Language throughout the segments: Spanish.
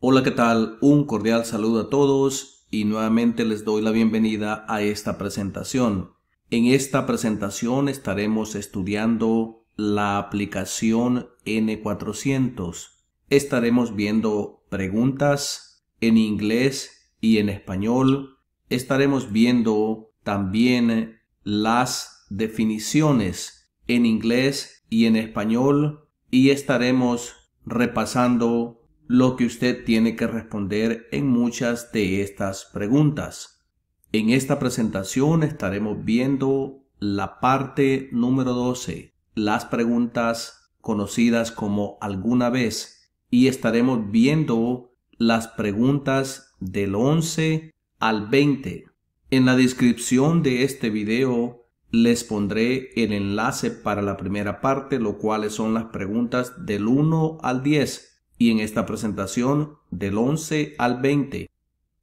Hola, ¿qué tal? Un cordial saludo a todos y nuevamente les doy la bienvenida a esta presentación. En esta presentación estaremos estudiando la aplicación N400. Estaremos viendo preguntas en inglés y en español. Estaremos viendo también las definiciones en inglés y en español y estaremos repasando lo que usted tiene que responder en muchas de estas preguntas. En esta presentación estaremos viendo la parte número 12, las preguntas conocidas como alguna vez, y estaremos viendo las preguntas del 11 al 20. En la descripción de este video les pondré el enlace para la primera parte, lo cuales son las preguntas del 1 al 10 y en esta presentación del 11 al 20.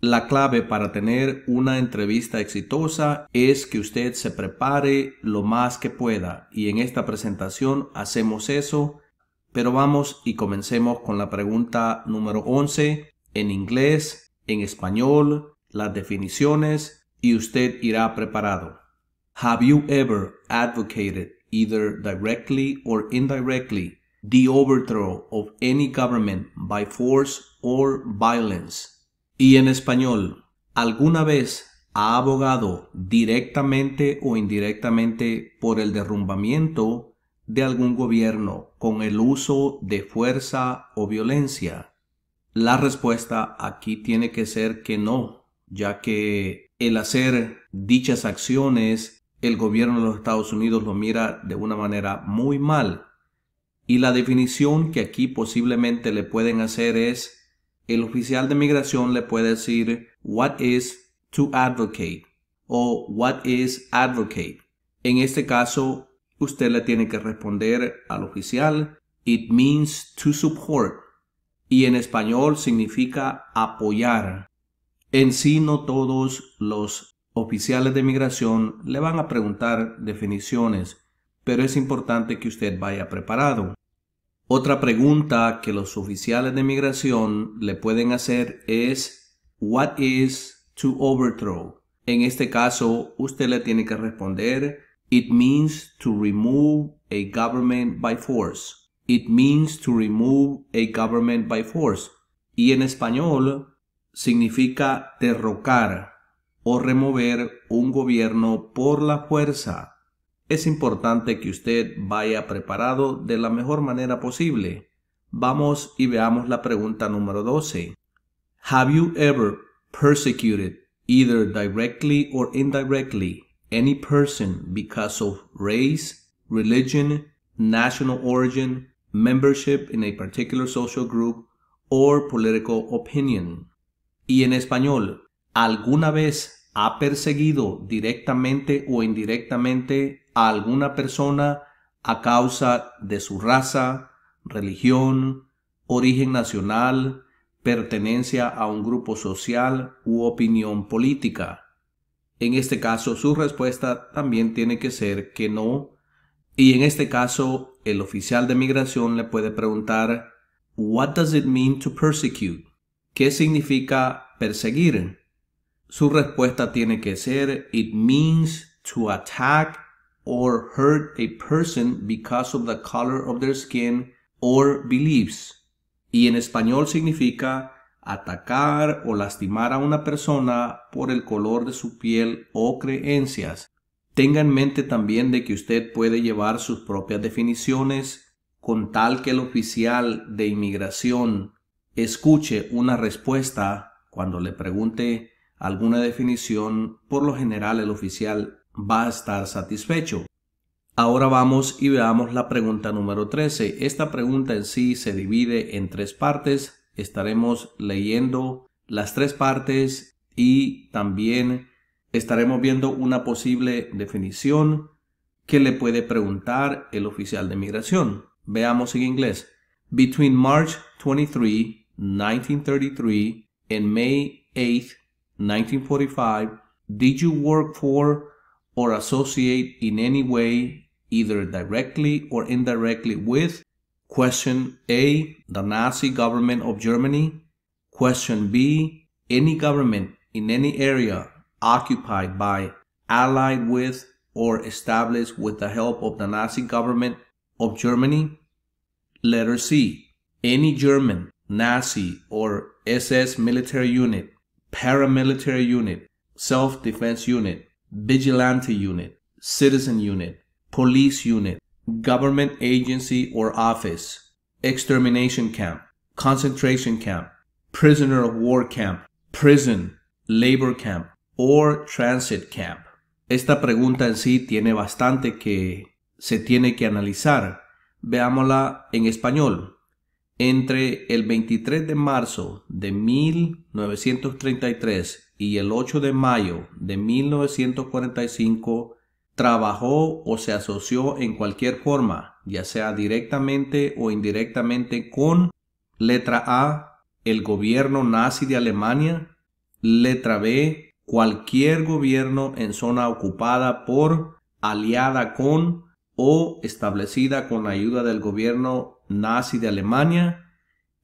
La clave para tener una entrevista exitosa es que usted se prepare lo más que pueda y en esta presentación hacemos eso, pero vamos y comencemos con la pregunta número 11 en inglés, en español, las definiciones y usted irá preparado. Have you ever advocated either directly or indirectly the overthrow of any government by force or violence. Y en español, ¿alguna vez ha abogado directamente o indirectamente por el derrumbamiento de algún gobierno con el uso de fuerza o violencia? La respuesta aquí tiene que ser que no, ya que el hacer dichas acciones el gobierno de los Estados Unidos lo mira de una manera muy mal y la definición que aquí posiblemente le pueden hacer es, el oficial de migración le puede decir, what is to advocate o what is advocate. En este caso, usted le tiene que responder al oficial, it means to support y en español significa apoyar. En sí no todos los oficiales de migración le van a preguntar definiciones, pero es importante que usted vaya preparado. Otra pregunta que los oficiales de migración le pueden hacer es What is to overthrow? En este caso, usted le tiene que responder It means to remove a government by force. It means to remove a government by force. Y en español significa derrocar o remover un gobierno por la fuerza. Es importante que usted vaya preparado de la mejor manera posible. Vamos y veamos la pregunta número 12. Have you ever persecuted, either directly or indirectly, any person because of race, religion, national origin, membership in a particular social group, or political opinion? Y en español, ¿alguna vez ha perseguido directamente o indirectamente a alguna persona a causa de su raza, religión, origen nacional, pertenencia a un grupo social u opinión política. En este caso su respuesta también tiene que ser que no. Y en este caso el oficial de migración le puede preguntar What does it mean to persecute? ¿Qué significa perseguir? Su respuesta tiene que ser It means to attack or hurt a person because of the color of their skin or beliefs. Y en español significa atacar o lastimar a una persona por el color de su piel o creencias. Tenga en mente también de que usted puede llevar sus propias definiciones con tal que el oficial de inmigración escuche una respuesta cuando le pregunte alguna definición, por lo general el oficial va a estar satisfecho. Ahora vamos y veamos la pregunta número 13. Esta pregunta en sí se divide en tres partes. Estaremos leyendo las tres partes y también estaremos viendo una posible definición que le puede preguntar el oficial de migración. Veamos en inglés. Between March 23, 1933 and May 8, 1945, did you work for or associate in any way, either directly or indirectly with question A, the Nazi government of Germany, question B, any government in any area occupied by, allied with, or established with the help of the Nazi government of Germany. Letter C, any German, Nazi, or SS military unit, paramilitary unit, self-defense unit, vigilante unit, citizen unit, police unit, government agency or office, extermination camp, concentration camp, prisoner of war camp, prison, labor camp or transit camp. Esta pregunta en sí tiene bastante que se tiene que analizar. Veámosla en español. Entre el 23 de marzo de 1933 y el 8 de mayo de 1945 trabajó o se asoció en cualquier forma, ya sea directamente o indirectamente con letra A, el gobierno nazi de Alemania, letra B, cualquier gobierno en zona ocupada por, aliada con o establecida con la ayuda del gobierno nazi de Alemania,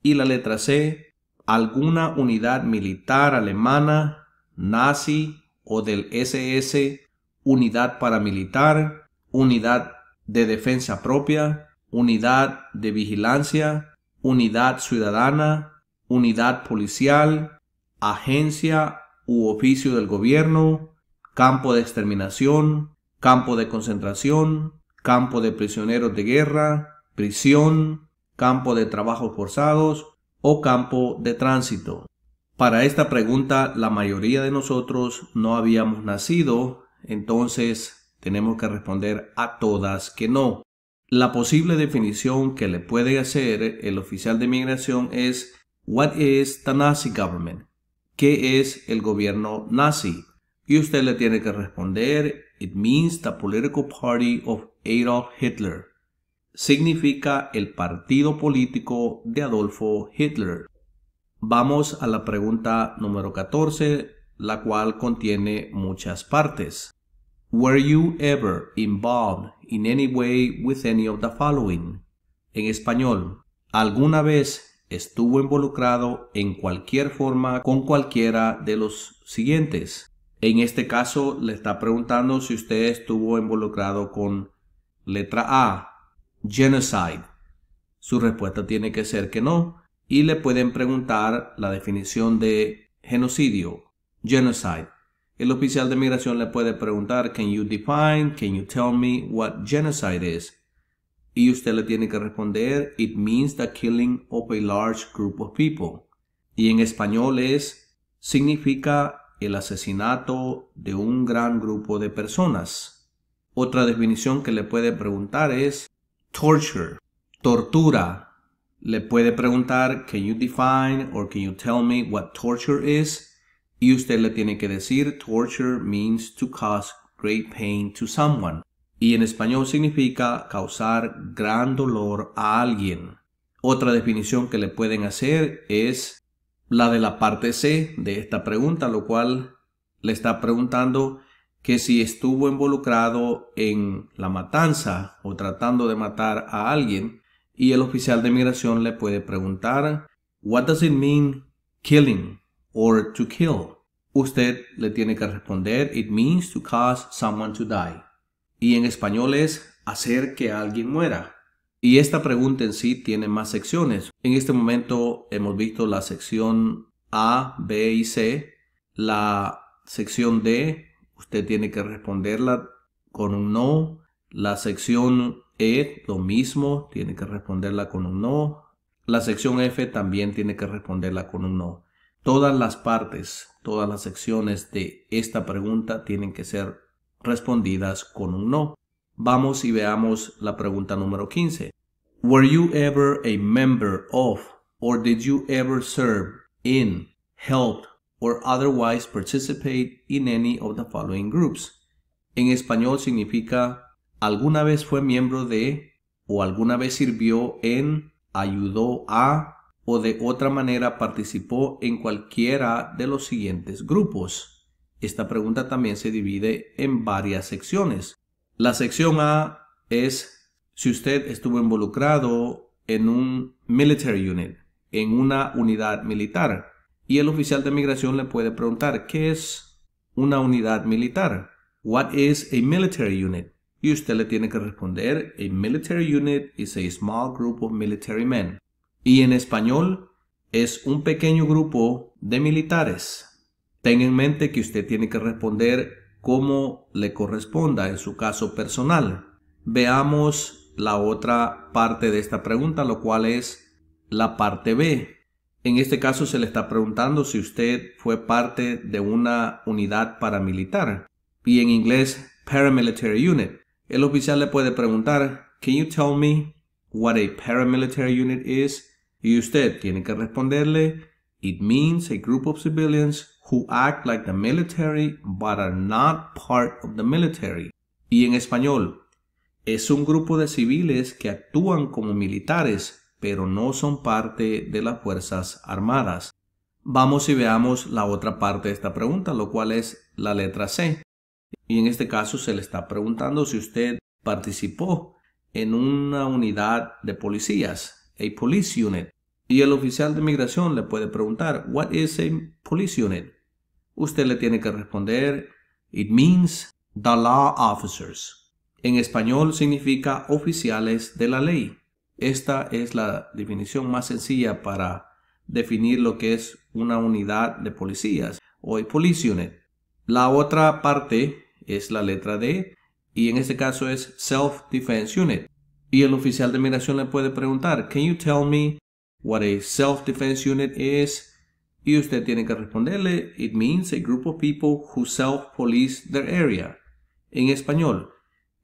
y la letra C, alguna unidad militar alemana nazi o del SS, unidad paramilitar, unidad de defensa propia, unidad de vigilancia, unidad ciudadana, unidad policial, agencia u oficio del gobierno, campo de exterminación, campo de concentración, campo de prisioneros de guerra, prisión, campo de trabajos forzados o campo de tránsito. Para esta pregunta la mayoría de nosotros no habíamos nacido, entonces tenemos que responder a todas que no. La posible definición que le puede hacer el oficial de migración es What is the Nazi government? ¿Qué es el gobierno nazi? Y usted le tiene que responder It means the political party of Adolf Hitler. Significa el partido político de Adolfo Hitler. Vamos a la pregunta número 14, la cual contiene muchas partes. Were you ever involved in any way with any of the following? En español, ¿alguna vez estuvo involucrado en cualquier forma con cualquiera de los siguientes? En este caso, le está preguntando si usted estuvo involucrado con letra A, genocide. Su respuesta tiene que ser que no y le pueden preguntar la definición de genocidio, genocide. El oficial de migración le puede preguntar, can you define, can you tell me what genocide is? Y usted le tiene que responder, it means the killing of a large group of people. Y en español es, significa el asesinato de un gran grupo de personas. Otra definición que le puede preguntar es torture, tortura, le puede preguntar, can you define or can you tell me what torture is? Y usted le tiene que decir, torture means to cause great pain to someone. Y en español significa causar gran dolor a alguien. Otra definición que le pueden hacer es la de la parte C de esta pregunta, lo cual le está preguntando que si estuvo involucrado en la matanza o tratando de matar a alguien, y el oficial de inmigración le puede preguntar, What does it mean killing or to kill? Usted le tiene que responder, It means to cause someone to die. Y en español es hacer que alguien muera. Y esta pregunta en sí tiene más secciones. En este momento hemos visto la sección A, B y C. La sección D, usted tiene que responderla con un no. La sección e lo mismo, tiene que responderla con un no. La sección F también tiene que responderla con un no. Todas las partes, todas las secciones de esta pregunta tienen que ser respondidas con un no. Vamos y veamos la pregunta número 15. Were you ever a member of or did you ever serve in, help or otherwise participate in any of the following groups? En español significa alguna vez fue miembro de o alguna vez sirvió en, ayudó a o de otra manera participó en cualquiera de los siguientes grupos. Esta pregunta también se divide en varias secciones. La sección A es si usted estuvo involucrado en un military unit, en una unidad militar. Y el oficial de migración le puede preguntar, ¿qué es una unidad militar? What is a military unit? Y usted le tiene que responder, a military unit is a small group of military men. Y en español, es un pequeño grupo de militares. Tenga en mente que usted tiene que responder como le corresponda en su caso personal. Veamos la otra parte de esta pregunta, lo cual es la parte B. En este caso se le está preguntando si usted fue parte de una unidad paramilitar. Y en inglés, paramilitary unit. El oficial le puede preguntar, Can you tell me what a paramilitary unit is? Y usted tiene que responderle, It means a group of civilians who act like the military but are not part of the military. Y en español, es un grupo de civiles que actúan como militares, pero no son parte de las Fuerzas Armadas. Vamos y veamos la otra parte de esta pregunta, lo cual es la letra C. Y en este caso se le está preguntando si usted participó en una unidad de policías, a police unit. Y el oficial de migración le puede preguntar, what is a police unit? Usted le tiene que responder, it means the law officers. En español significa oficiales de la ley. Esta es la definición más sencilla para definir lo que es una unidad de policías o a police unit. La otra parte es la letra D y en este caso es Self Defense Unit. Y el oficial de migración le puede preguntar, Can you tell me what a Self Defense Unit is? Y usted tiene que responderle, It means a group of people who self police their area. En español,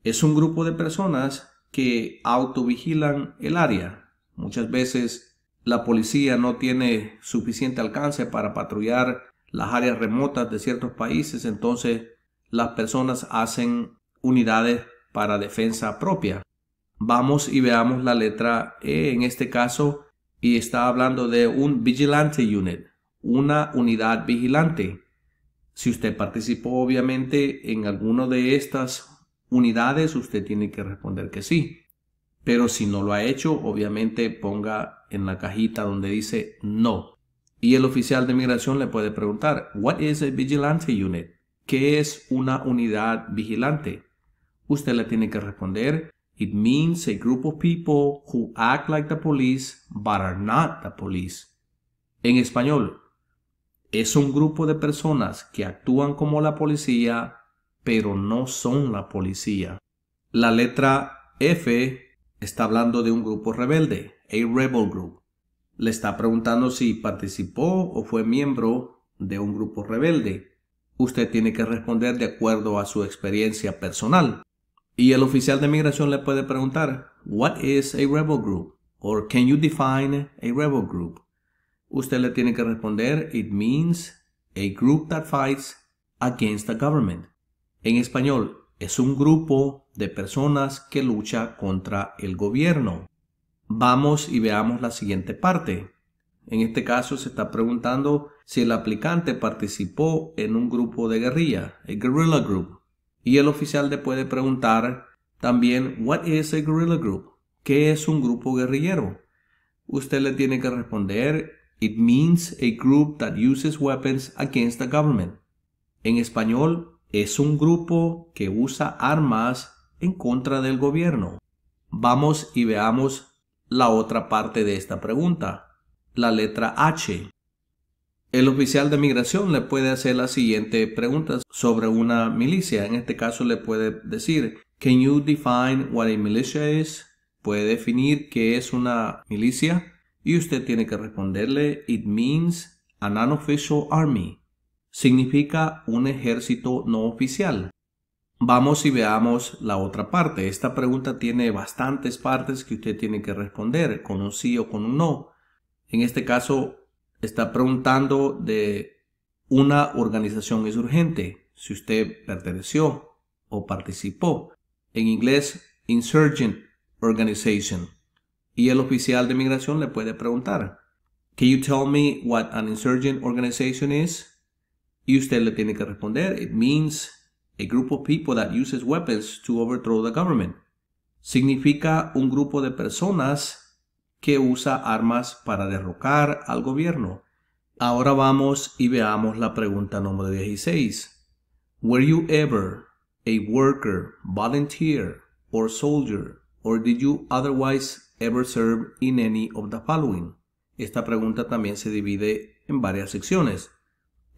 es un grupo de personas que autovigilan el área. Muchas veces la policía no tiene suficiente alcance para patrullar las áreas remotas de ciertos países, entonces las personas hacen unidades para defensa propia. Vamos y veamos la letra E en este caso y está hablando de un vigilante unit, una unidad vigilante. Si usted participó obviamente en alguna de estas unidades, usted tiene que responder que sí. Pero si no lo ha hecho, obviamente ponga en la cajita donde dice no. Y el oficial de migración le puede preguntar, What is a vigilante unit? ¿Qué es una unidad vigilante? Usted le tiene que responder, It means a group of people who act like the police but are not the police. En español, es un grupo de personas que actúan como la policía pero no son la policía. La letra F está hablando de un grupo rebelde, a rebel group le está preguntando si participó o fue miembro de un grupo rebelde. Usted tiene que responder de acuerdo a su experiencia personal. Y el oficial de migración le puede preguntar, What is a rebel group? Or can you define a rebel group? Usted le tiene que responder, It means a group that fights against the government. En español, es un grupo de personas que lucha contra el gobierno. Vamos y veamos la siguiente parte. En este caso se está preguntando si el aplicante participó en un grupo de guerrilla, a guerrilla group. Y el oficial le puede preguntar también, what is a guerrilla group? ¿Qué es un grupo guerrillero? Usted le tiene que responder, it means a group that uses weapons against the government. En español, es un grupo que usa armas en contra del gobierno. Vamos y veamos la otra parte de esta pregunta, la letra H. El oficial de migración le puede hacer la siguiente pregunta sobre una milicia. En este caso le puede decir, Can you define what a militia is? Puede definir qué es una milicia y usted tiene que responderle, It means an unofficial army. Significa un ejército no oficial. Vamos y veamos la otra parte. Esta pregunta tiene bastantes partes que usted tiene que responder con un sí o con un no. En este caso, está preguntando de una organización urgente. si usted perteneció o participó. En inglés, insurgent organization. Y el oficial de migración le puede preguntar, Can you tell me what an insurgent organization is? Y usted le tiene que responder, It means a group of people that uses weapons to overthrow the government. Significa un grupo de personas que usa armas para derrocar al gobierno. Ahora vamos y veamos la pregunta número 16. Were you ever a worker, volunteer, or soldier, or did you otherwise ever serve in any of the following? Esta pregunta también se divide en varias secciones.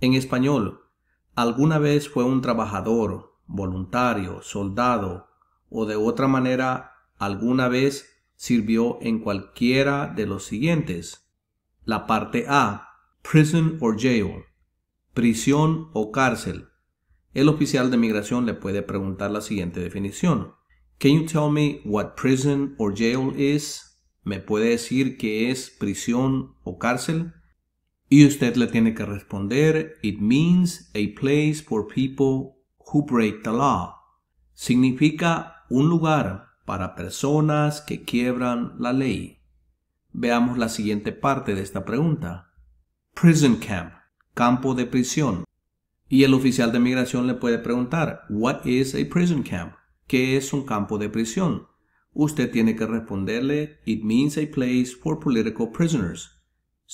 En español, alguna vez fue un trabajador, voluntario, soldado o de otra manera alguna vez sirvió en cualquiera de los siguientes. La parte A, prison or jail, prisión o cárcel. El oficial de migración le puede preguntar la siguiente definición. Can you tell me what prison or jail is? ¿Me puede decir qué es prisión o cárcel? Y usted le tiene que responder, it means a place for people who break the law. Significa un lugar para personas que quiebran la ley. Veamos la siguiente parte de esta pregunta. Prison camp, campo de prisión. Y el oficial de migración le puede preguntar, what is a prison camp? ¿Qué es un campo de prisión? Usted tiene que responderle, it means a place for political prisoners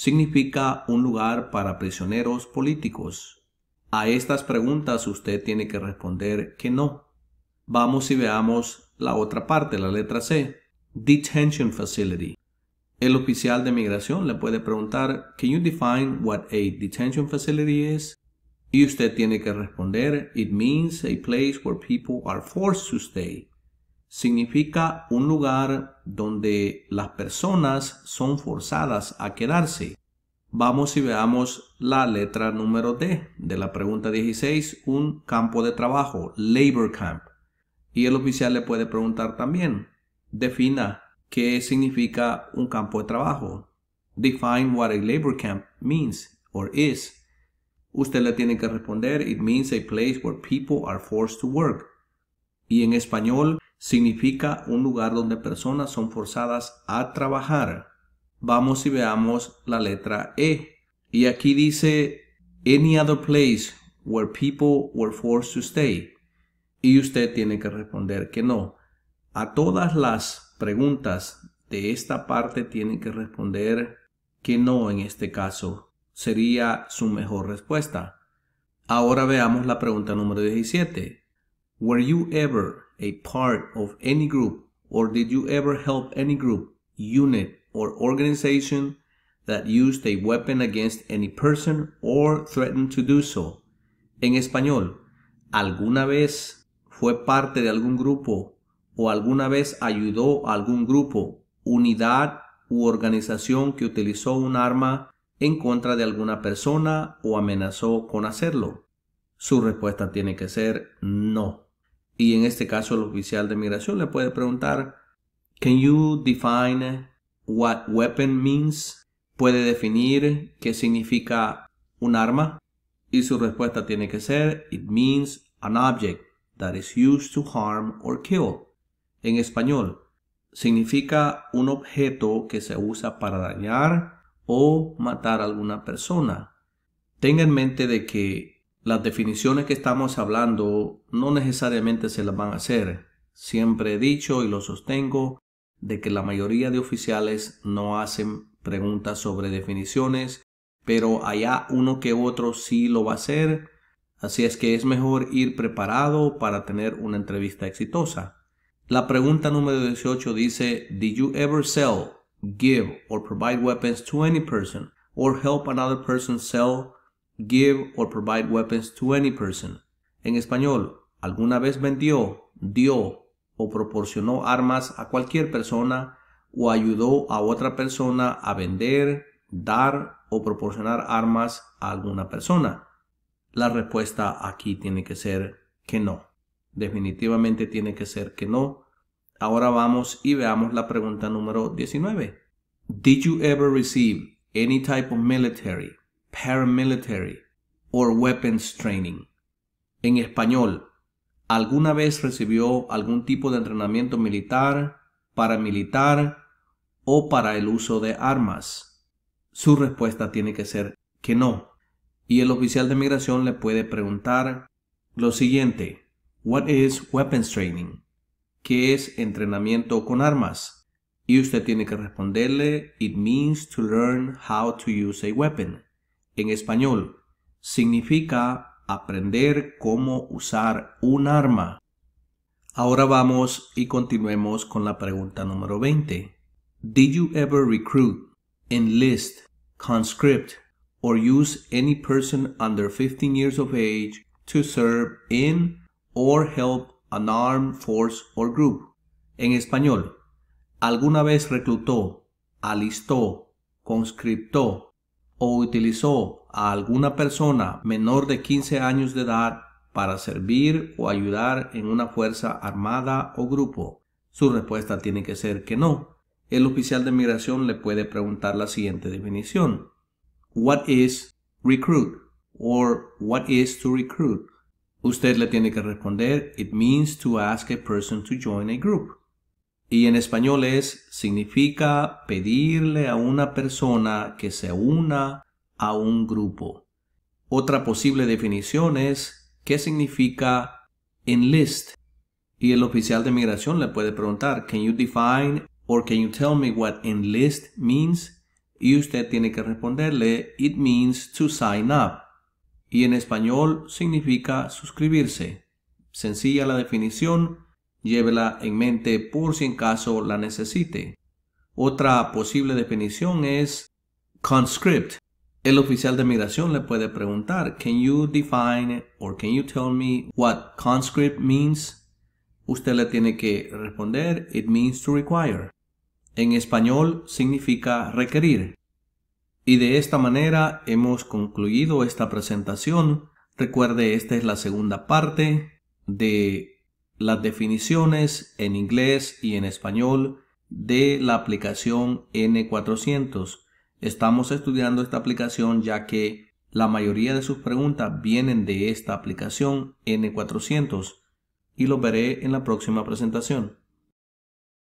significa un lugar para prisioneros políticos? A estas preguntas usted tiene que responder que no. Vamos y veamos la otra parte, la letra C. Detention Facility. El oficial de migración le puede preguntar, Can you define what a detention facility is? Y usted tiene que responder, It means a place where people are forced to stay significa un lugar donde las personas son forzadas a quedarse. Vamos y veamos la letra número D de la pregunta 16, un campo de trabajo, labor camp. Y el oficial le puede preguntar también, defina qué significa un campo de trabajo. Define what a labor camp means or is. Usted le tiene que responder, it means a place where people are forced to work. Y en español, significa un lugar donde personas son forzadas a trabajar. Vamos y veamos la letra E. Y aquí dice any other place where people were forced to stay. Y usted tiene que responder que no. A todas las preguntas de esta parte tiene que responder que no en este caso. Sería su mejor respuesta. Ahora veamos la pregunta número 17. Were you ever a part of any group or did you ever help any group, unit, or organization that used a weapon against any person or threatened to do so? En español, ¿alguna vez fue parte de algún grupo o alguna vez ayudó a algún grupo, unidad u organización que utilizó un arma en contra de alguna persona o amenazó con hacerlo? Su respuesta tiene que ser no. Y en este caso el oficial de migración le puede preguntar, Can you define what weapon means? Puede definir qué significa un arma. Y su respuesta tiene que ser, It means an object that is used to harm or kill. En español, significa un objeto que se usa para dañar o matar a alguna persona. Tenga en mente de que las definiciones que estamos hablando no necesariamente se las van a hacer. Siempre he dicho y lo sostengo de que la mayoría de oficiales no hacen preguntas sobre definiciones, pero allá uno que otro sí lo va a hacer, así es que es mejor ir preparado para tener una entrevista exitosa. La pregunta número 18 dice, ¿Did you ever sell, give or provide weapons to any person or help another person sell give or provide weapons to any person. En español, ¿alguna vez vendió, dio o proporcionó armas a cualquier persona o ayudó a otra persona a vender, dar o proporcionar armas a alguna persona? La respuesta aquí tiene que ser que no. Definitivamente tiene que ser que no. Ahora vamos y veamos la pregunta número 19. Did you ever receive any type of military paramilitary or weapons training. En español, ¿alguna vez recibió algún tipo de entrenamiento militar, paramilitar o para el uso de armas? Su respuesta tiene que ser que no. Y el oficial de migración le puede preguntar lo siguiente: What is weapons training? ¿Qué es entrenamiento con armas? Y usted tiene que responderle: It means to learn how to use a weapon en español significa aprender cómo usar un arma. Ahora vamos y continuemos con la pregunta número 20. Did you ever recruit, enlist, conscript, or use any person under 15 years of age to serve in or help an armed force or group? En español, ¿alguna vez reclutó, alistó, conscriptó o utilizó a alguna persona menor de 15 años de edad para servir o ayudar en una fuerza armada o grupo? Su respuesta tiene que ser que no. El oficial de migración le puede preguntar la siguiente definición. What is recruit? Or what is to recruit? Usted le tiene que responder, it means to ask a person to join a group y en español es significa pedirle a una persona que se una a un grupo. Otra posible definición es qué significa enlist. Y el oficial de migración le puede preguntar, can you define or can you tell me what enlist means? Y usted tiene que responderle, it means to sign up. Y en español significa suscribirse. Sencilla la definición, Llévela en mente por si en caso la necesite. Otra posible definición es conscript. El oficial de migración le puede preguntar, can you define or can you tell me what conscript means? Usted le tiene que responder, it means to require. En español significa requerir. Y de esta manera hemos concluido esta presentación. Recuerde, esta es la segunda parte de las definiciones en inglés y en español de la aplicación N400. Estamos estudiando esta aplicación ya que la mayoría de sus preguntas vienen de esta aplicación N400 y lo veré en la próxima presentación.